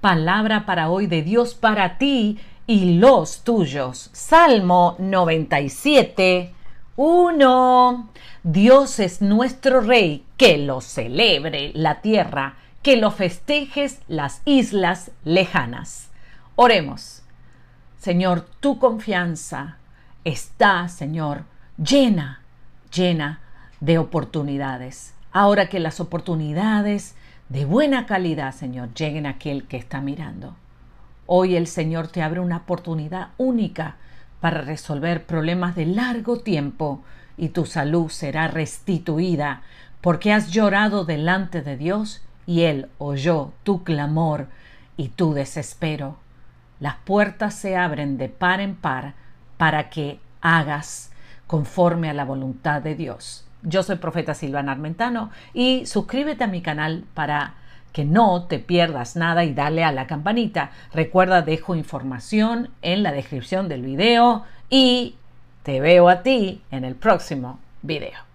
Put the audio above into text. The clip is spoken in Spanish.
palabra para hoy de Dios para ti y los tuyos. Salmo 97, 1. Dios es nuestro Rey, que lo celebre la tierra, que lo festejes las islas lejanas. Oremos. Señor, tu confianza está, Señor, llena, llena de oportunidades. Ahora que las oportunidades de buena calidad, Señor, lleguen aquel que está mirando. Hoy el Señor te abre una oportunidad única para resolver problemas de largo tiempo y tu salud será restituida porque has llorado delante de Dios y Él oyó tu clamor y tu desespero. Las puertas se abren de par en par para que hagas conforme a la voluntad de Dios. Yo soy profeta Silvana Armentano y suscríbete a mi canal para que no te pierdas nada y dale a la campanita. Recuerda, dejo información en la descripción del video y te veo a ti en el próximo video.